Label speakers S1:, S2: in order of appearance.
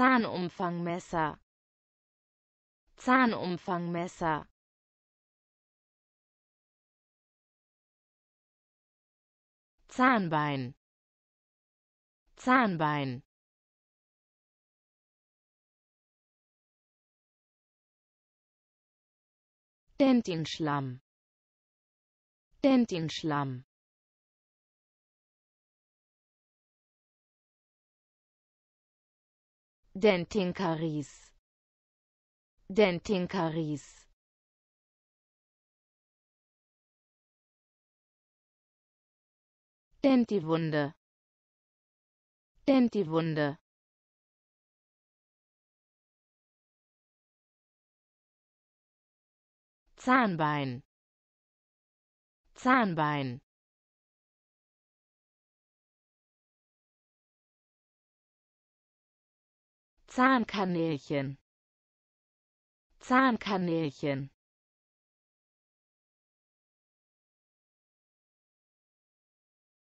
S1: Zahnumfangmesser Zahnumfangmesser Zahnbein Zahnbein Dentinschlamm Dentinschlamm Dentinkaries Dentinkaries Dentiwunde Dentiwunde Zahnbein Zahnbein Zahnkanälchen Zahnkanälchen